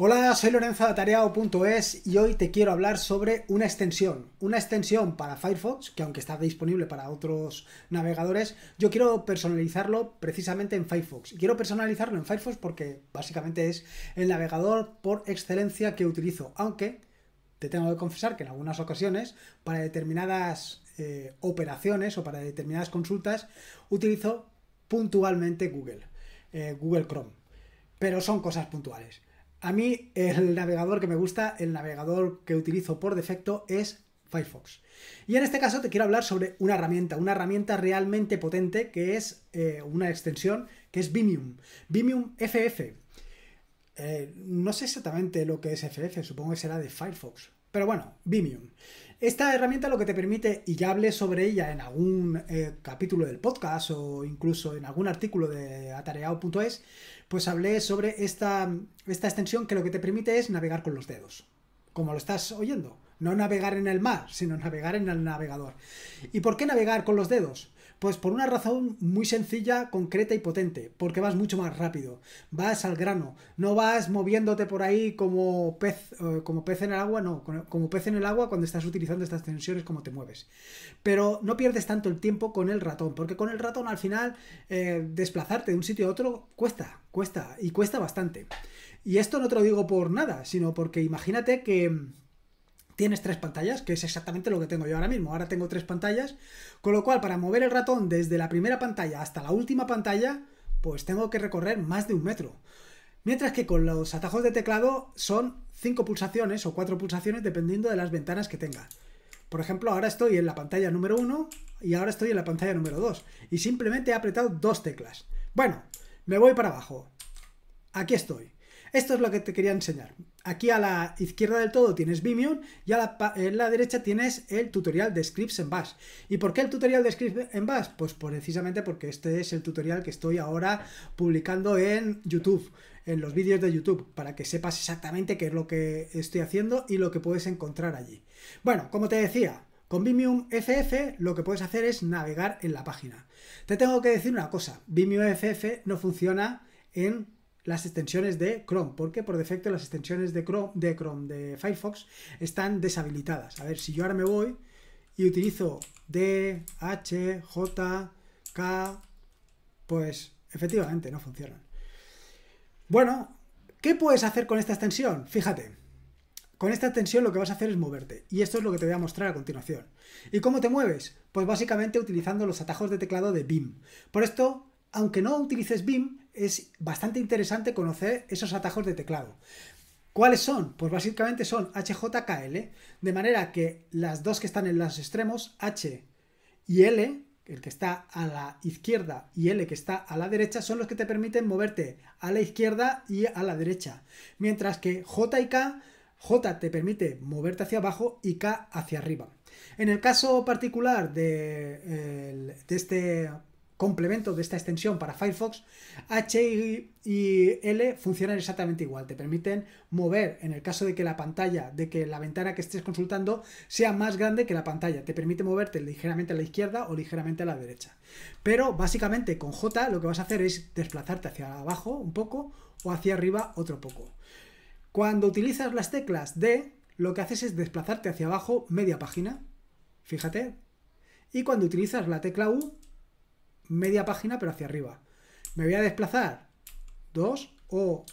Hola, soy Lorenzo de Atareado.es y hoy te quiero hablar sobre una extensión. Una extensión para Firefox, que aunque está disponible para otros navegadores, yo quiero personalizarlo precisamente en Firefox. Quiero personalizarlo en Firefox porque básicamente es el navegador por excelencia que utilizo, aunque te tengo que confesar que en algunas ocasiones para determinadas eh, operaciones o para determinadas consultas utilizo puntualmente Google, eh, Google Chrome, pero son cosas puntuales. A mí el navegador que me gusta, el navegador que utilizo por defecto es Firefox. Y en este caso te quiero hablar sobre una herramienta, una herramienta realmente potente que es eh, una extensión que es Vimium, Vimium FF. Eh, no sé exactamente lo que es FF, supongo que será de Firefox. Pero bueno, Vimium. Esta herramienta lo que te permite, y ya hablé sobre ella en algún eh, capítulo del podcast o incluso en algún artículo de atareado.es, pues hablé sobre esta, esta extensión que lo que te permite es navegar con los dedos, como lo estás oyendo. No navegar en el mar, sino navegar en el navegador. ¿Y por qué navegar con los dedos? Pues por una razón muy sencilla, concreta y potente, porque vas mucho más rápido, vas al grano, no vas moviéndote por ahí como pez, eh, como pez en el agua, no, como pez en el agua cuando estás utilizando estas tensiones como te mueves. Pero no pierdes tanto el tiempo con el ratón, porque con el ratón al final eh, desplazarte de un sitio a otro cuesta, cuesta y cuesta bastante. Y esto no te lo digo por nada, sino porque imagínate que tienes tres pantallas, que es exactamente lo que tengo yo ahora mismo. Ahora tengo tres pantallas, con lo cual para mover el ratón desde la primera pantalla hasta la última pantalla, pues tengo que recorrer más de un metro. Mientras que con los atajos de teclado son cinco pulsaciones o cuatro pulsaciones dependiendo de las ventanas que tenga. Por ejemplo, ahora estoy en la pantalla número uno y ahora estoy en la pantalla número dos y simplemente he apretado dos teclas. Bueno, me voy para abajo. Aquí estoy. Esto es lo que te quería enseñar. Aquí a la izquierda del todo tienes Vimeo y a la, en la derecha tienes el tutorial de scripts en Bash. ¿Y por qué el tutorial de scripts en Bash? Pues precisamente porque este es el tutorial que estoy ahora publicando en YouTube, en los vídeos de YouTube, para que sepas exactamente qué es lo que estoy haciendo y lo que puedes encontrar allí. Bueno, como te decía, con Vimium FF lo que puedes hacer es navegar en la página. Te tengo que decir una cosa, vimeo FF no funciona en las extensiones de Chrome, porque por defecto las extensiones de Chrome, de Chrome, de Firefox, están deshabilitadas. A ver, si yo ahora me voy y utilizo D, H, J, K, pues efectivamente no funcionan. Bueno, ¿qué puedes hacer con esta extensión? Fíjate. Con esta extensión lo que vas a hacer es moverte, y esto es lo que te voy a mostrar a continuación. ¿Y cómo te mueves? Pues básicamente utilizando los atajos de teclado de BIM. Por esto, aunque no utilices BIM, es bastante interesante conocer esos atajos de teclado. ¿Cuáles son? Pues básicamente son HJKL, de manera que las dos que están en los extremos, H y L, el que está a la izquierda y L que está a la derecha, son los que te permiten moverte a la izquierda y a la derecha. Mientras que J y K, J te permite moverte hacia abajo y K hacia arriba. En el caso particular de, de este Complemento de esta extensión para Firefox, H y L funcionan exactamente igual. Te permiten mover en el caso de que la pantalla, de que la ventana que estés consultando sea más grande que la pantalla. Te permite moverte ligeramente a la izquierda o ligeramente a la derecha. Pero básicamente con J lo que vas a hacer es desplazarte hacia abajo un poco o hacia arriba otro poco. Cuando utilizas las teclas D, lo que haces es desplazarte hacia abajo media página. Fíjate. Y cuando utilizas la tecla U, media página, pero hacia arriba. Me voy a desplazar 2 o...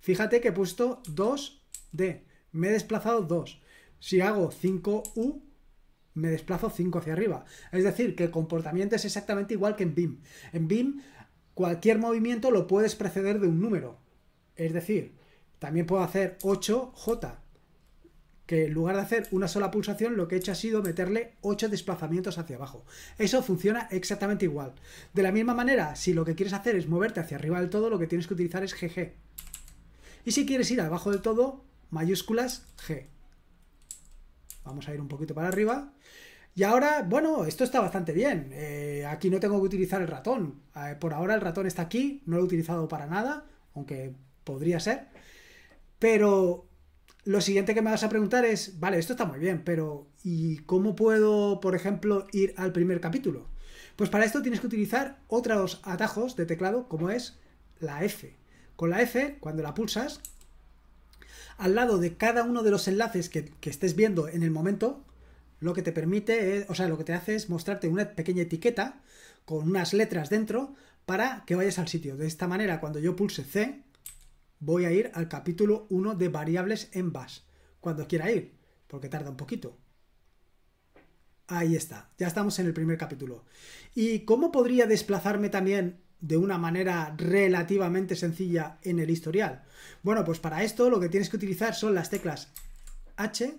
Fíjate que he puesto 2D. Me he desplazado 2. Si hago 5U, me desplazo 5 hacia arriba. Es decir, que el comportamiento es exactamente igual que en BIM. En BIM, cualquier movimiento lo puedes preceder de un número. Es decir, también puedo hacer 8J que en lugar de hacer una sola pulsación, lo que he hecho ha sido meterle 8 desplazamientos hacia abajo. Eso funciona exactamente igual. De la misma manera, si lo que quieres hacer es moverte hacia arriba del todo, lo que tienes que utilizar es GG. Y si quieres ir abajo del todo, mayúsculas G. Vamos a ir un poquito para arriba. Y ahora, bueno, esto está bastante bien. Eh, aquí no tengo que utilizar el ratón. Eh, por ahora el ratón está aquí, no lo he utilizado para nada, aunque podría ser. Pero lo siguiente que me vas a preguntar es, vale, esto está muy bien, pero ¿y cómo puedo, por ejemplo, ir al primer capítulo? Pues para esto tienes que utilizar otros atajos de teclado, como es la F. Con la F, cuando la pulsas, al lado de cada uno de los enlaces que, estés viendo en el momento, lo que te permite, o sea, lo que te hace es mostrarte una pequeña etiqueta con unas letras dentro para que vayas al sitio. De esta manera, cuando yo pulse C, voy a ir al capítulo 1 de variables en bash, cuando quiera ir, porque tarda un poquito. Ahí está, ya estamos en el primer capítulo. ¿Y cómo podría desplazarme también de una manera relativamente sencilla en el historial? Bueno, pues para esto lo que tienes que utilizar son las teclas H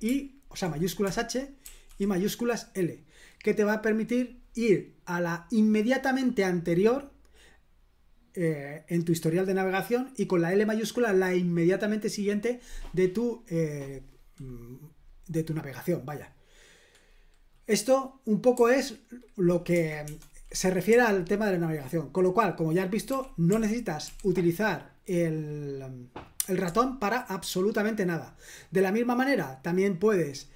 y, o sea, mayúsculas H y mayúsculas L, que te va a permitir ir a la inmediatamente anterior eh, en tu historial de navegación y con la L mayúscula la inmediatamente siguiente de tu, eh, mm, de tu navegación, vaya. Esto un poco es lo que se refiere al tema de la navegación, con lo cual, como ya has visto, no necesitas utilizar el, el ratón para absolutamente nada. De la misma manera, también puedes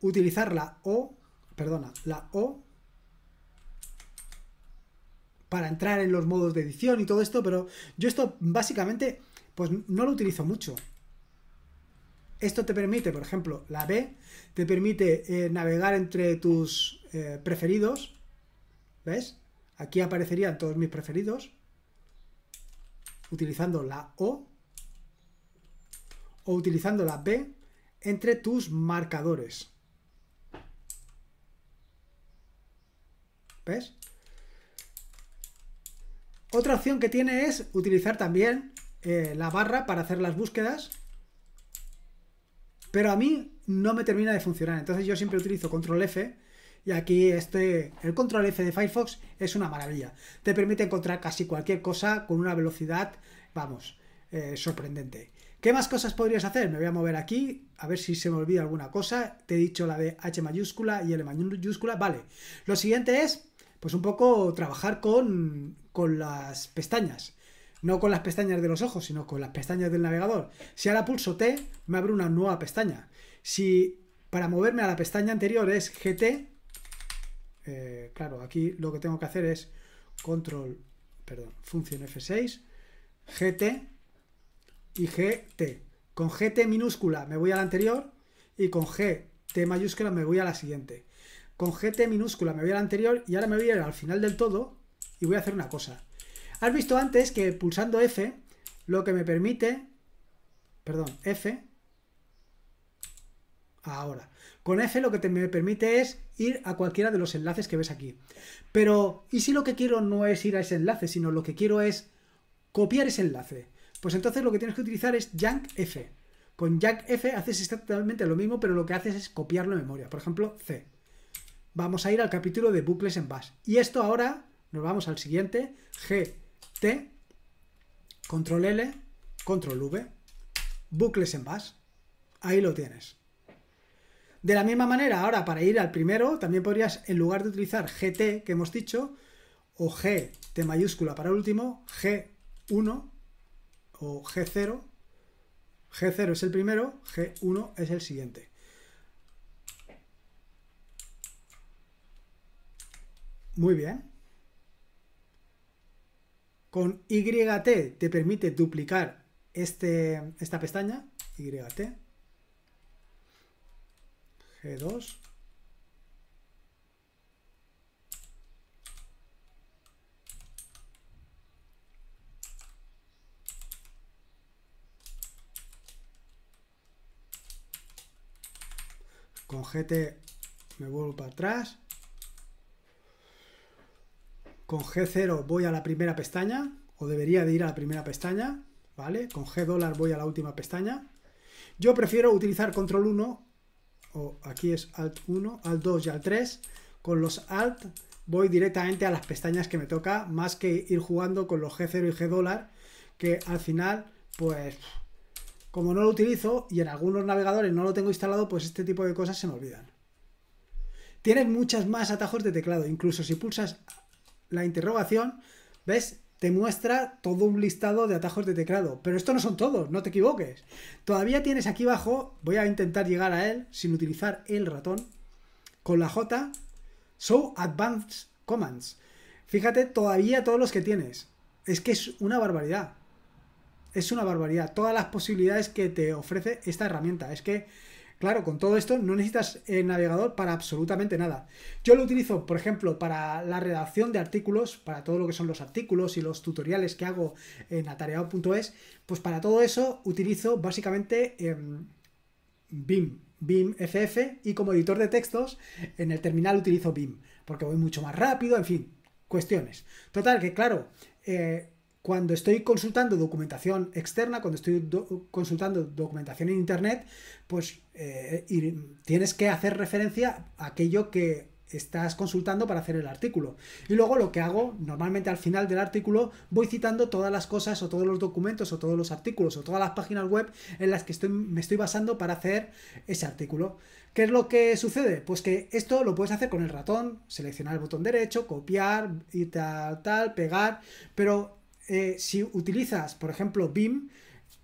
utilizar la O, perdona, la O para entrar en los modos de edición y todo esto, pero yo esto básicamente pues no lo utilizo mucho. Esto te permite, por ejemplo, la B, te permite eh, navegar entre tus eh, preferidos. ¿Ves? Aquí aparecerían todos mis preferidos. Utilizando la O o utilizando la B entre tus marcadores. ¿Ves? Otra opción que tiene es utilizar también eh, la barra para hacer las búsquedas. Pero a mí no me termina de funcionar. Entonces yo siempre utilizo control F. Y aquí este, el control F de Firefox es una maravilla. Te permite encontrar casi cualquier cosa con una velocidad, vamos, eh, sorprendente. ¿Qué más cosas podrías hacer? Me voy a mover aquí, a ver si se me olvida alguna cosa. Te he dicho la de H mayúscula y L mayúscula. Vale. Lo siguiente es pues un poco trabajar con, las pestañas. No con las pestañas de los ojos, sino con las pestañas del navegador. Si ahora pulso T, me abre una nueva pestaña. Si para moverme a la pestaña anterior es GT, eh, claro, aquí lo que tengo que hacer es control, perdón, función F6, GT y GT. Con GT minúscula me voy a la anterior y con GT mayúscula me voy a la siguiente con GT minúscula. Me voy al anterior y ahora me voy al final del todo y voy a hacer una cosa. Has visto antes que pulsando F lo que me permite... Perdón, F. Ahora. Con F lo que te me permite es ir a cualquiera de los enlaces que ves aquí. Pero, ¿y si lo que quiero no es ir a ese enlace, sino lo que quiero es copiar ese enlace? Pues entonces lo que tienes que utilizar es junk F. Con yank F haces exactamente lo mismo, pero lo que haces es copiarlo en memoria. Por ejemplo, C vamos a ir al capítulo de bucles en bash. Y esto ahora, nos vamos al siguiente, gt, control L, control V, bucles en bash. Ahí lo tienes. De la misma manera, ahora para ir al primero, también podrías, en lugar de utilizar gt que hemos dicho, o g T mayúscula para último, g1 o g0. g0 es el primero, g1 es el siguiente. Muy bien. Con YT te permite duplicar este, esta pestaña. YT. G2. Con GT me vuelvo para atrás. Con G0 voy a la primera pestaña, o debería de ir a la primera pestaña, ¿vale? Con G voy a la última pestaña. Yo prefiero utilizar control 1, o aquí es alt 1, alt 2 y alt 3. Con los alt voy directamente a las pestañas que me toca, más que ir jugando con los G0 y G dólar, que al final, pues, como no lo utilizo y en algunos navegadores no lo tengo instalado, pues este tipo de cosas se me olvidan. Tienes muchas más atajos de teclado, incluso si pulsas la interrogación, ¿ves? Te muestra todo un listado de atajos de teclado. Pero esto no son todos, no te equivoques. Todavía tienes aquí abajo, voy a intentar llegar a él sin utilizar el ratón, con la J, Show Advanced Commands. Fíjate todavía todos los que tienes. Es que es una barbaridad. Es una barbaridad. Todas las posibilidades que te ofrece esta herramienta. Es que Claro, con todo esto no necesitas el eh, navegador para absolutamente nada. Yo lo utilizo, por ejemplo, para la redacción de artículos, para todo lo que son los artículos y los tutoriales que hago en atareado.es, pues para todo eso utilizo básicamente BIM, em, BIM FF y como editor de textos en el terminal utilizo BIM, porque voy mucho más rápido, en fin, cuestiones. Total, que claro, eh, cuando estoy consultando documentación externa, cuando estoy consultando documentación en Internet, pues eh, tienes que hacer referencia a aquello que estás consultando para hacer el artículo. Y luego lo que hago, normalmente al final del artículo, voy citando todas las cosas o todos los documentos o todos los artículos o todas las páginas web en las que estoy, me estoy basando para hacer ese artículo. ¿Qué es lo que sucede? Pues que esto lo puedes hacer con el ratón, seleccionar el botón derecho, copiar y tal, tal, pegar, pero eh, si utilizas, por ejemplo, BIM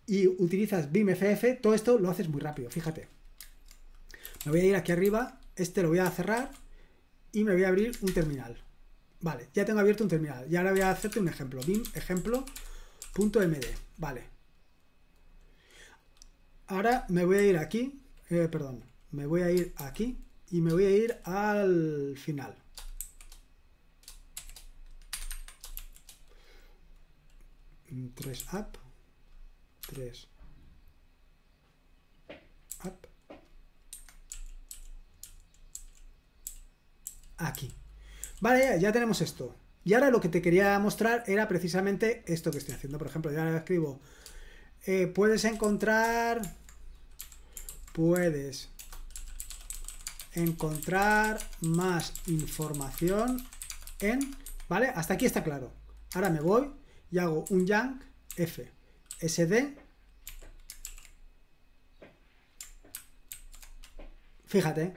y utilizas BIMFF, todo esto lo haces muy rápido, fíjate. Me voy a ir aquí arriba, este lo voy a cerrar y me voy a abrir un terminal. Vale, ya tengo abierto un terminal. Y ahora voy a hacerte un ejemplo. BIM ejemplo.md. Vale. Ahora me voy a ir aquí, eh, perdón, me voy a ir aquí y me voy a ir al final. 3 up 3 up aquí vale ya tenemos esto y ahora lo que te quería mostrar era precisamente esto que estoy haciendo por ejemplo ya escribo eh, puedes encontrar puedes encontrar más información en vale hasta aquí está claro ahora me voy y hago un yank f sd fíjate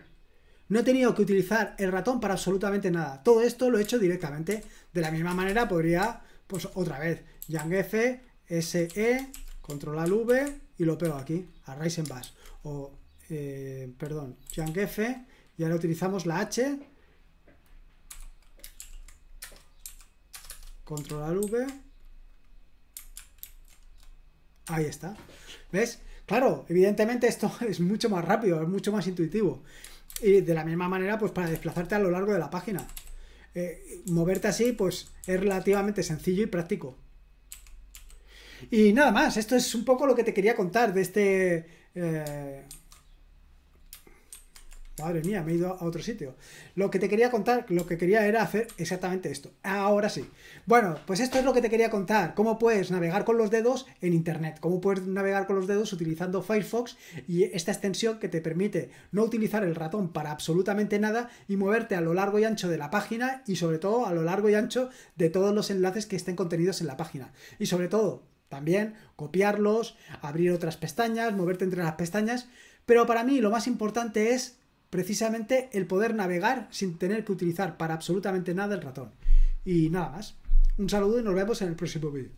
no he tenido que utilizar el ratón para absolutamente nada todo esto lo he hecho directamente de la misma manera podría pues otra vez yank f se control v y lo pego aquí a en base o eh, perdón Yang f y ahora utilizamos la h control v Ahí está. ¿Ves? Claro, evidentemente esto es mucho más rápido, es mucho más intuitivo. Y de la misma manera, pues para desplazarte a lo largo de la página. Eh, moverte así, pues es relativamente sencillo y práctico. Y nada más, esto es un poco lo que te quería contar de este... Eh, Madre mía, me he ido a otro sitio. Lo que te quería contar, lo que quería era hacer exactamente esto. Ahora sí. Bueno, pues esto es lo que te quería contar. Cómo puedes navegar con los dedos en Internet. Cómo puedes navegar con los dedos utilizando Firefox y esta extensión que te permite no utilizar el ratón para absolutamente nada y moverte a lo largo y ancho de la página y sobre todo a lo largo y ancho de todos los enlaces que estén contenidos en la página. Y sobre todo, también copiarlos, abrir otras pestañas, moverte entre las pestañas. Pero para mí lo más importante es precisamente el poder navegar sin tener que utilizar para absolutamente nada el ratón. Y nada más. Un saludo y nos vemos en el próximo vídeo.